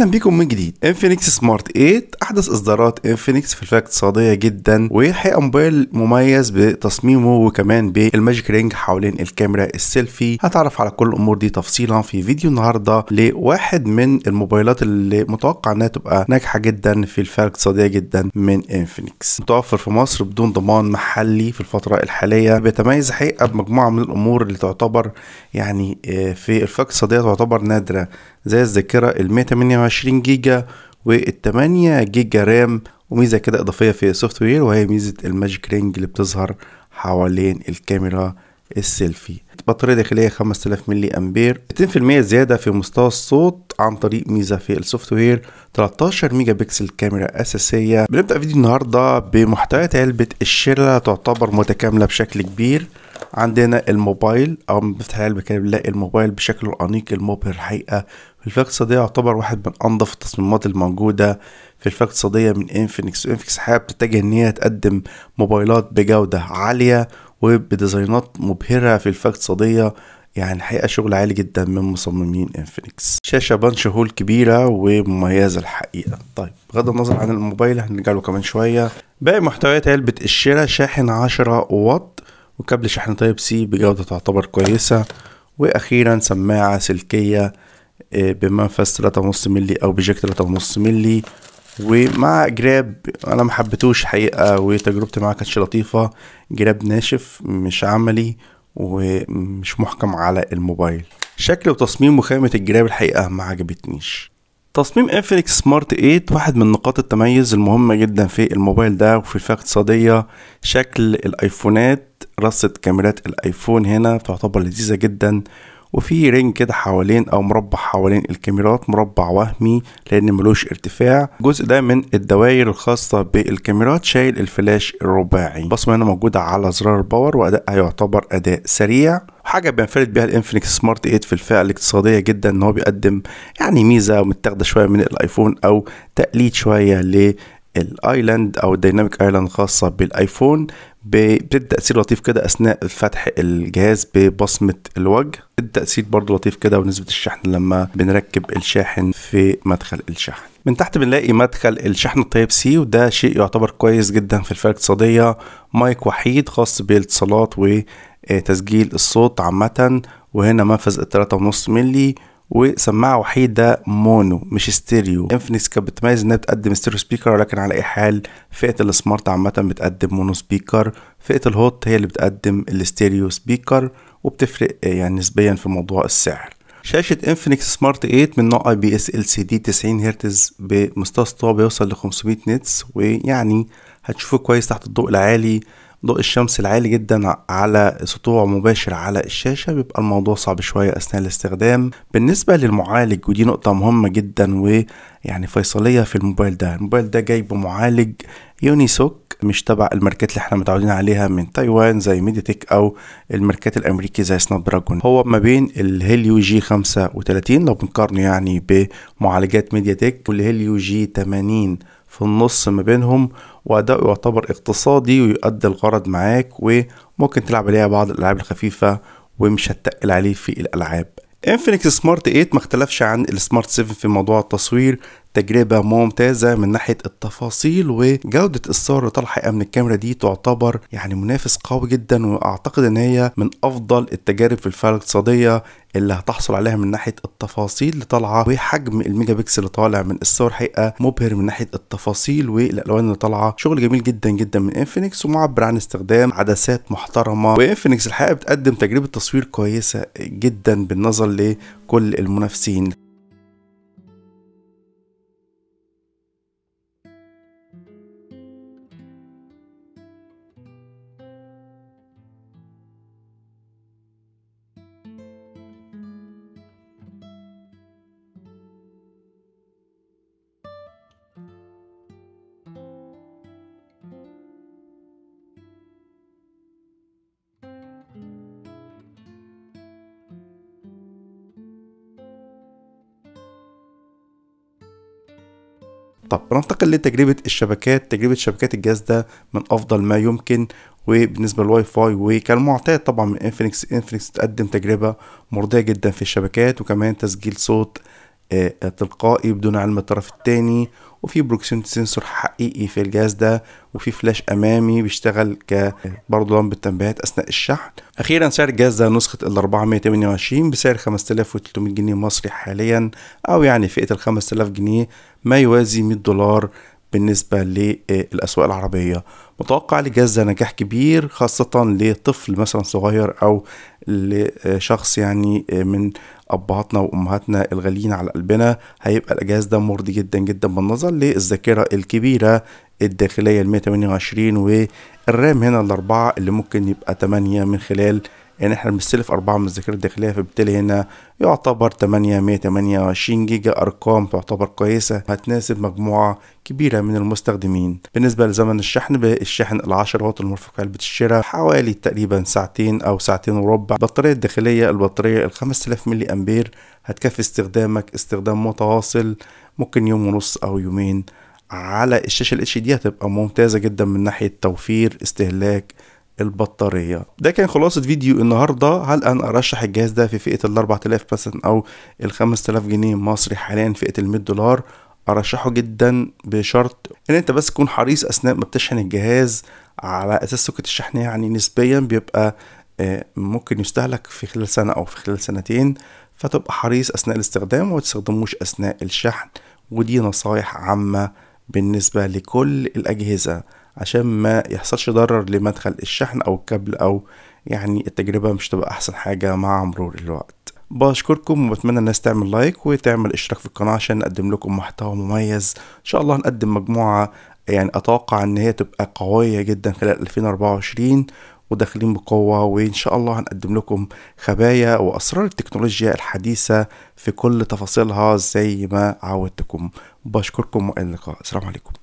اهلا بيكم من جديد انفينكس سمارت 8 احدث اصدارات انفينكس في الفئه الاقتصاديه جدا وهي موبايل مميز بتصميمه وكمان بالماجيك رينج حوالين الكاميرا السيلفي هتعرف على كل الامور دي تفصيلا في فيديو النهارده لواحد من الموبايلات اللي متوقع انها تبقى ناجحه جدا في الفئه الاقتصاديه جدا من انفينكس متوفر في مصر بدون ضمان محلي في الفتره الحاليه بيتميز الحقيقه بمجموعه من الامور اللي تعتبر يعني آه، في الفئه الاقتصاديه تعتبر نادره زي الذاكرة ال 128 جيجا وال 8 جيجا رام وميزة كده إضافية في السوفت وير وهي ميزة الماجيك رينج اللي بتظهر حوالين الكاميرا السيلفي بطارية داخلية 5000 ملي أمبير 2% زيادة في مستوى الصوت عن طريق ميزة في السوفت وير 13 ميجا بكسل كاميرا أساسية بنبدأ فيديو النهاردة بمحتويات علبة الشلة تعتبر متكاملة بشكل كبير عندنا الموبايل او بفتح العلبة كده بنلاقي الموبايل بشكله الانيق المبهر الحقيقه الفئة الاقتصادية يعتبر واحد من انضف التصميمات الموجودة في الفئة الاقتصادية من انفينكس وانفينكس حقيقة بتتجه إن هي تقدم موبايلات بجودة عالية وبديزاينات مبهرة في الفئة الاقتصادية يعني حقيقة شغل عالي جدا من مصممين انفينكس شاشة بانش هول كبيرة ومميزة الحقيقة طيب بغض النظر عن الموبايل هنرجع له كمان شوية باقي محتويات علبة الشراء شاحن 10 واط وكابل شحن تايب سي بجودة تعتبر كويسة واخيرا سماعة سلكية آه، بمنفذ 3.5 ملي او تلاتة 3.5 ملي ومع جراب انا محبتوش حقيقه وتجربتي معاه كانتش لطيفه جراب ناشف مش عملي ومش محكم على الموبايل شكل وتصميم وخامه الجراب الحقيقه ما عجبتنيش تصميم انفينكس سمارت 8 واحد من نقاط التميز المهمه جدا في الموبايل ده وفي الفئه الاقتصاديه شكل الايفونات رصة كاميرات الايفون هنا تعتبر لذيذة جدا وفي رينج كده حوالين او مربع حوالين الكاميرات مربع وهمي لان ملوش ارتفاع الجزء ده من الدوائر الخاصه بالكاميرات شايل الفلاش الرباعي البصمه هنا موجوده على زرار باور وادائها يعتبر اداء سريع حاجة بينفرد بيها الانفينكس سمارت 8 في الفئة الاقتصادية جدا ان هو بيقدم يعني ميزة متاخدة شوية من الايفون او تقليد شوية الايلاند او الديناميك ايلاند خاصه بالايفون بتبدا تاثير لطيف كده اثناء فتح الجهاز ببصمه الوجه التاثير برضو لطيف كده ونسبه الشحن لما بنركب الشاحن في مدخل الشحن من تحت بنلاقي مدخل الشحن التايب سي وده شيء يعتبر كويس جدا في الفئه الاقتصاديه مايك وحيد خاص بالاتصالات وتسجيل الصوت عامه وهنا منفذ 3.5 مللي وسماعه وحيده مونو مش ستيريو انفينكس كانت بتميز انها بتقدم ستيريو سبيكر ولكن على اي حال فئه السمارت عامه بتقدم مونو سبيكر فئه الهوت هي اللي بتقدم الستيريو سبيكر وبتفرق يعني نسبيا في موضوع السعر شاشة انفينكس سمارت 8 من نوع اي بي اس ال سي دي 90 هرتز بمستوى سطوع بيوصل ل 500 نتس ويعني هتشوفه كويس تحت الضوء العالي ضوء الشمس العالي جدا على سطوع مباشر على الشاشة بيبقى الموضوع صعب شوية أثناء الاستخدام بالنسبة للمعالج ودي نقطة مهمة جدا ويعني فيصلية في الموبايل ده الموبايل ده جاي بمعالج يونيسوك مش تبع الماركات اللي احنا متعودين عليها من تايوان زي تيك او الماركات الامريكي زي سناب دراجون هو ما بين الهيليو جي 35 لو بنقارنه يعني بمعالجات ميديا تك والهيليو جي 80 في النص ما بينهم وأداؤه يعتبر اقتصادي ويؤدي الغرض معاك وممكن تلعب عليها بعض الألعاب الخفيفة ومش هتقل عليه في الألعاب انفينكس سمارت 8 ما اختلفش عن السمارت 7 في موضوع التصوير تجربة ممتازة من ناحية التفاصيل وجودة الصور اللي طالعة من الكاميرا دي تعتبر يعني منافس قوي جدا واعتقد ان هي من افضل التجارب في الفئة الاقتصادية اللي هتحصل عليها من ناحيه التفاصيل اللي طالعه وحجم الميجا بكسل اللي طالع من الصور حقيقه مبهر من ناحيه التفاصيل والالوان اللي طالعه شغل جميل جدا جدا من انفينكس ومعبر عن استخدام عدسات محترمه وانفينكس الحقيقه بتقدم تجربه تصوير كويسه جدا بالنظر لكل المنافسين طب بننتقل لتجربة الشبكات تجربة شبكات الجهاز ده من أفضل ما يمكن وبالنسبة للواي فاي معتاد طبعا من انفينكس انفينكس تقدم تجربة مرضية جدا في الشبكات وكمان تسجيل صوت تلقائي بدون علم الطرف الثاني وفي بروكسيمتي سنسور حقيقي في الجهاز ده وفي فلاش امامي بيشتغل ك برضه لمبه تنبيهات اثناء الشحن اخيرا سعر الجهاز ده نسخه ال 428 بسعر 5300 جنيه مصري حاليا او يعني فئه ال 5000 جنيه ما يوازي 100 دولار بالنسبة للأسواق آه، العربية متوقع لجازة نجاح كبير خاصة لطفل مثلا صغير أو لشخص يعني آه، من أبهاتنا وأمهاتنا الغاليين على قلبنا هيبقى الإجاز ده مرضي جدا جدا بالنظر للذاكرة الكبيرة الداخلية ال 128 والرام هنا الأربعة اللي ممكن يبقى 8 من خلال يعني احنا بنستلف أربعة من الذاكرة الداخلية فبالتالي هنا يعتبر تمانية مية تمانية وعشرين جيجا أرقام تعتبر كويسة هتناسب مجموعة كبيرة من المستخدمين بالنسبة لزمن الشحن بالشحن العشرة واط المرفق علبة الشراء حوالي تقريبا ساعتين أو ساعتين وربع البطارية الداخلية البطارية الخمس تلاف ملي أمبير هتكفي استخدامك استخدام متواصل ممكن يوم ونص أو يومين على الشاشة الاتش دي هتبقى ممتازة جدا من ناحية توفير استهلاك البطاريه ده كان خلاصه فيديو النهارده هل انا ارشح الجهاز ده في فئه ال 4000 مثلا او ال 5000 جنيه مصري حاليا فئه ال 100 دولار ارشحه جدا بشرط ان انت بس تكون حريص اثناء ما بتشحن الجهاز على اساس سكة الشحن يعني نسبيا بيبقى آه، ممكن يستهلك في خلال سنه او في خلال سنتين فتبقى حريص اثناء الاستخدام وتستخدموش اثناء الشحن ودي نصايح عامه بالنسبه لكل الاجهزه عشان ما يحصلش ضرر لمدخل الشحن او الكابل او يعني التجربة مش تبقى احسن حاجة مع مرور الوقت بشكركم وبتمنى الناس تعمل لايك وتعمل اشتراك في القناة عشان نقدم لكم محتوى مميز ان شاء الله هنقدم مجموعة يعني اتوقع ان هي تبقى قوية جدا خلال 2024 وداخلين بقوة وإن شاء الله هنقدم لكم خبايا وأسرار التكنولوجيا الحديثة في كل تفاصيلها زي ما عودتكم بشكركم وإلى اللقاء السلام عليكم